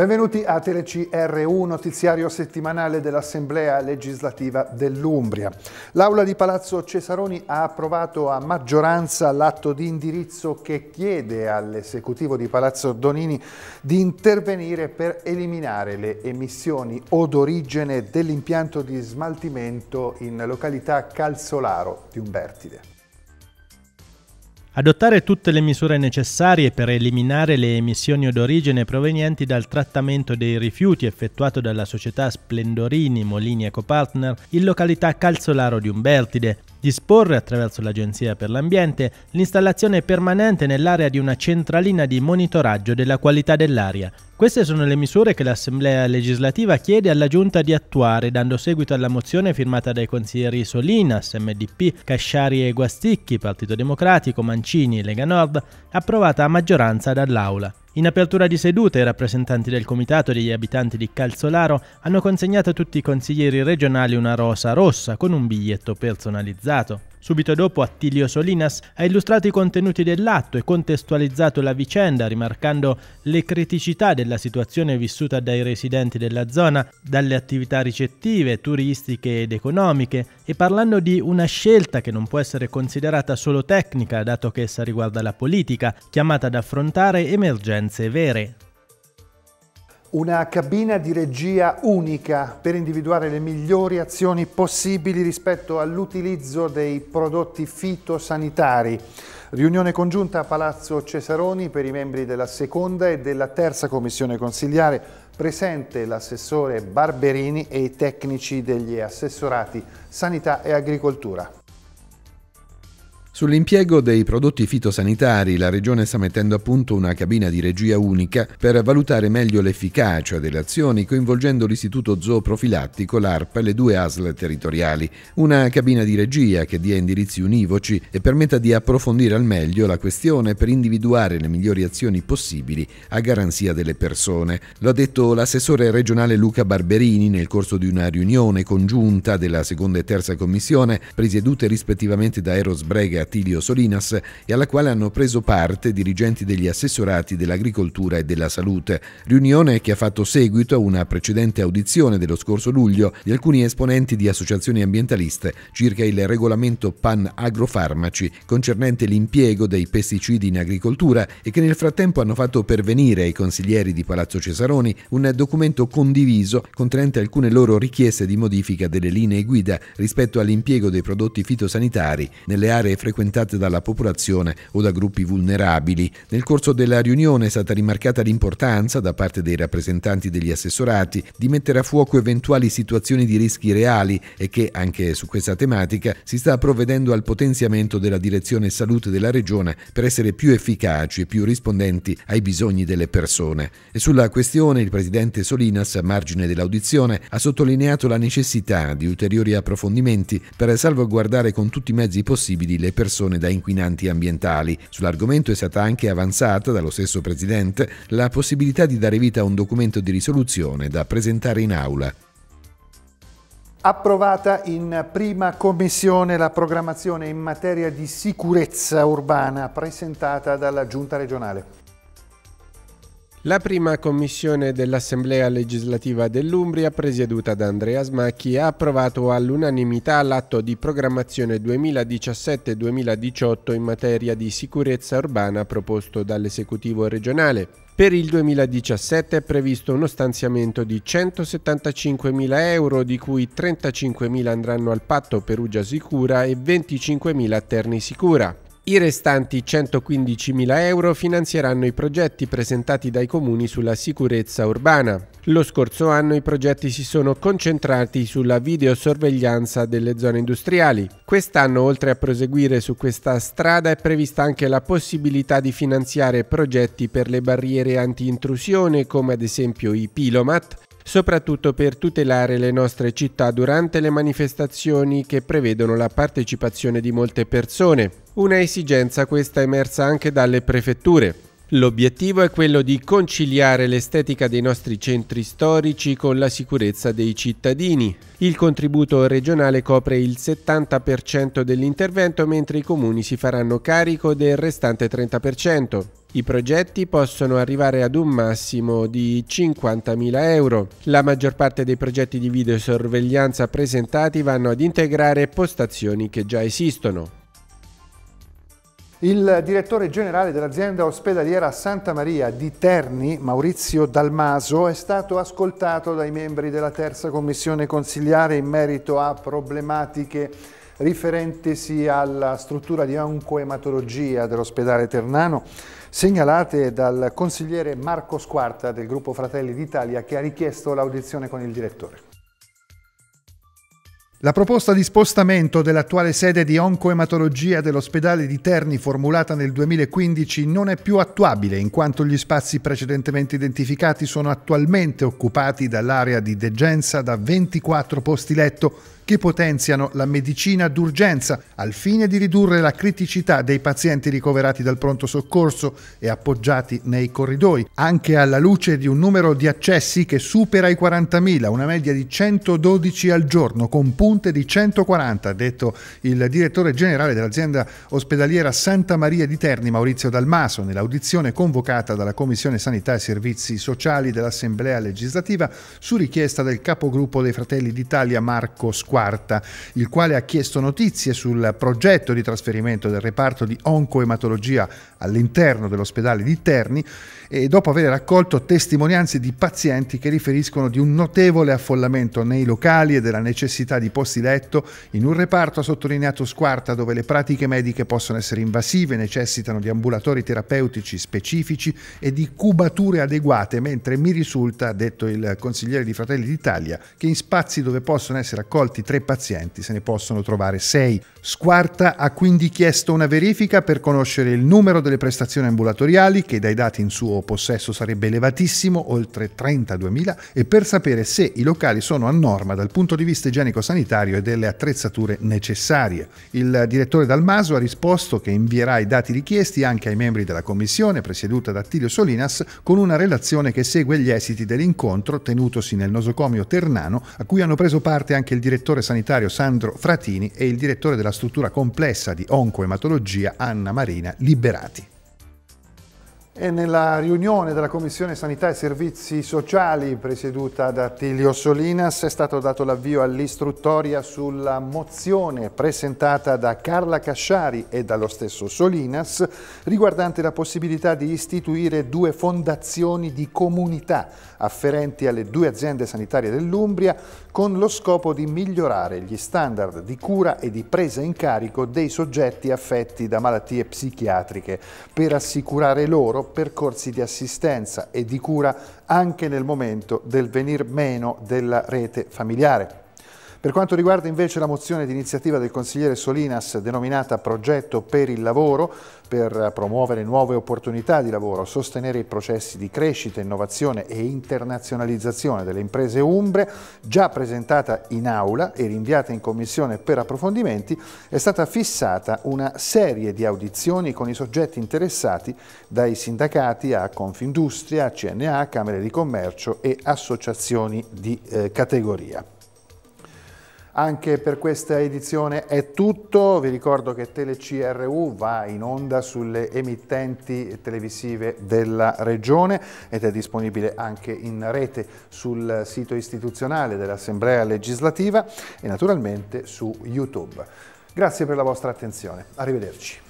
Benvenuti a TLCR1, notiziario settimanale dell'Assemblea legislativa dell'Umbria. L'Aula di Palazzo Cesaroni ha approvato a maggioranza l'atto di indirizzo che chiede all'esecutivo di Palazzo Donini di intervenire per eliminare le emissioni odorigene dell'impianto di smaltimento in località Calzolaro di Umbertide. Adottare tutte le misure necessarie per eliminare le emissioni odorigene provenienti dal trattamento dei rifiuti effettuato dalla società Splendorini Molini Ecopartner in località Calzolaro di Umbertide, disporre attraverso l'Agenzia per l'Ambiente l'installazione permanente nell'area di una centralina di monitoraggio della qualità dell'aria. Queste sono le misure che l'Assemblea legislativa chiede alla Giunta di attuare, dando seguito alla mozione firmata dai consiglieri Solinas, MDP, Casciari e Guasticchi, Partito Democratico, Mancini e Lega Nord, approvata a maggioranza dall'Aula. In apertura di seduta i rappresentanti del Comitato degli abitanti di Calzolaro hanno consegnato a tutti i consiglieri regionali una rosa rossa con un biglietto personalizzato. Subito dopo Attilio Solinas ha illustrato i contenuti dell'atto e contestualizzato la vicenda, rimarcando le criticità della situazione vissuta dai residenti della zona, dalle attività ricettive, turistiche ed economiche, e parlando di una scelta che non può essere considerata solo tecnica, dato che essa riguarda la politica, chiamata ad affrontare emergenze vere. Una cabina di regia unica per individuare le migliori azioni possibili rispetto all'utilizzo dei prodotti fitosanitari. Riunione congiunta a Palazzo Cesaroni per i membri della seconda e della terza commissione consiliare, presente l'assessore Barberini e i tecnici degli assessorati Sanità e Agricoltura. Sull'impiego dei prodotti fitosanitari la Regione sta mettendo a punto una cabina di regia unica per valutare meglio l'efficacia delle azioni coinvolgendo l'Istituto Zooprofilattico, l'ARP e le due ASL territoriali. Una cabina di regia che dia indirizzi univoci e permetta di approfondire al meglio la questione per individuare le migliori azioni possibili a garanzia delle persone. Lo ha detto l'assessore regionale Luca Barberini nel corso di una riunione congiunta della seconda e terza commissione presiedute rispettivamente da Eros Bregat Attilio Solinas e alla quale hanno preso parte dirigenti degli assessorati dell'agricoltura e della salute, riunione che ha fatto seguito a una precedente audizione dello scorso luglio di alcuni esponenti di associazioni ambientaliste circa il regolamento PAN agrofarmaci concernente l'impiego dei pesticidi in agricoltura e che nel frattempo hanno fatto pervenire ai consiglieri di Palazzo Cesaroni un documento condiviso contenente alcune loro richieste di modifica delle linee guida rispetto all'impiego dei prodotti fitosanitari nelle aree frequentate frequentate dalla popolazione o da gruppi vulnerabili. Nel corso della riunione è stata rimarcata l'importanza da parte dei rappresentanti degli assessorati di mettere a fuoco eventuali situazioni di rischi reali e che anche su questa tematica si sta provvedendo al potenziamento della direzione salute della regione per essere più efficaci e più rispondenti ai bisogni delle persone. E sulla questione il presidente Solinas, a margine dell'audizione, ha sottolineato la necessità di ulteriori approfondimenti per salvaguardare con tutti i mezzi possibili le persone persone da inquinanti ambientali. Sull'argomento è stata anche avanzata dallo stesso Presidente la possibilità di dare vita a un documento di risoluzione da presentare in aula. Approvata in prima commissione la programmazione in materia di sicurezza urbana presentata dalla Giunta regionale. La prima commissione dell'Assemblea legislativa dell'Umbria, presieduta da Andrea Smacchi, ha approvato all'unanimità l'atto di programmazione 2017-2018 in materia di sicurezza urbana proposto dall'esecutivo regionale. Per il 2017 è previsto uno stanziamento di 175.000 euro, di cui 35.000 andranno al patto Perugia Sicura e 25.000 a Terni Sicura. I restanti 115.000 euro finanzieranno i progetti presentati dai comuni sulla sicurezza urbana. Lo scorso anno i progetti si sono concentrati sulla videosorveglianza delle zone industriali. Quest'anno, oltre a proseguire su questa strada, è prevista anche la possibilità di finanziare progetti per le barriere anti-intrusione, come ad esempio i Pilomat, soprattutto per tutelare le nostre città durante le manifestazioni che prevedono la partecipazione di molte persone. Una esigenza questa emersa anche dalle prefetture. L'obiettivo è quello di conciliare l'estetica dei nostri centri storici con la sicurezza dei cittadini. Il contributo regionale copre il 70% dell'intervento mentre i comuni si faranno carico del restante 30%. I progetti possono arrivare ad un massimo di 50.000 euro. La maggior parte dei progetti di videosorveglianza presentati vanno ad integrare postazioni che già esistono. Il direttore generale dell'azienda ospedaliera Santa Maria di Terni, Maurizio Dalmaso, è stato ascoltato dai membri della terza commissione consigliare in merito a problematiche riferentesi alla struttura di oncoematologia dell'ospedale Ternano, segnalate dal consigliere Marco Squarta del gruppo Fratelli d'Italia che ha richiesto l'audizione con il direttore. La proposta di spostamento dell'attuale sede di oncoematologia dell'ospedale di Terni formulata nel 2015 non è più attuabile in quanto gli spazi precedentemente identificati sono attualmente occupati dall'area di degenza da 24 posti letto che potenziano la medicina d'urgenza al fine di ridurre la criticità dei pazienti ricoverati dal pronto soccorso e appoggiati nei corridoi, anche alla luce di un numero di accessi che supera i 40.000, una media di 112 al giorno, con punte di 140, ha detto il direttore generale dell'azienda ospedaliera Santa Maria di Terni, Maurizio Dalmaso, nell'audizione convocata dalla Commissione Sanità e Servizi Sociali dell'Assemblea legislativa su richiesta del capogruppo dei Fratelli d'Italia Marco Squadra. IV, il quale ha chiesto notizie sul progetto di trasferimento del reparto di oncoematologia all'interno dell'ospedale di Terni e dopo aver raccolto testimonianze di pazienti che riferiscono di un notevole affollamento nei locali e della necessità di posti letto in un reparto, ha sottolineato Squarta, dove le pratiche mediche possono essere invasive, necessitano di ambulatori terapeutici specifici e di cubature adeguate, mentre mi risulta, ha detto il consigliere di Fratelli d'Italia, che in spazi dove possono essere accolti tre pazienti, se ne possono trovare sei. Squarta ha quindi chiesto una verifica per conoscere il numero delle prestazioni ambulatoriali, che dai dati in suo possesso sarebbe elevatissimo, oltre 32.000, e per sapere se i locali sono a norma dal punto di vista igienico-sanitario e delle attrezzature necessarie. Il direttore Dalmaso ha risposto che invierà i dati richiesti anche ai membri della commissione, presieduta da Attilio Solinas, con una relazione che segue gli esiti dell'incontro tenutosi nel nosocomio Ternano, a cui hanno preso parte anche il direttore direttore sanitario Sandro Fratini e il direttore della struttura complessa di oncoematologia Anna Marina Liberati. E nella riunione della Commissione Sanità e Servizi Sociali presieduta da Tilio Solinas è stato dato l'avvio all'istruttoria sulla mozione presentata da Carla Casciari e dallo stesso Solinas riguardante la possibilità di istituire due fondazioni di comunità afferenti alle due aziende sanitarie dell'Umbria con lo scopo di migliorare gli standard di cura e di presa in carico dei soggetti affetti da malattie psichiatriche per assicurare loro percorsi di assistenza e di cura anche nel momento del venir meno della rete familiare. Per quanto riguarda invece la mozione di iniziativa del consigliere Solinas denominata Progetto per il lavoro, per promuovere nuove opportunità di lavoro, sostenere i processi di crescita, innovazione e internazionalizzazione delle imprese umbre, già presentata in aula e rinviata in commissione per approfondimenti, è stata fissata una serie di audizioni con i soggetti interessati dai sindacati a Confindustria, CNA, Camere di Commercio e associazioni di eh, categoria. Anche per questa edizione è tutto, vi ricordo che TeleCRU va in onda sulle emittenti televisive della Regione ed è disponibile anche in rete sul sito istituzionale dell'Assemblea legislativa e naturalmente su YouTube. Grazie per la vostra attenzione, arrivederci.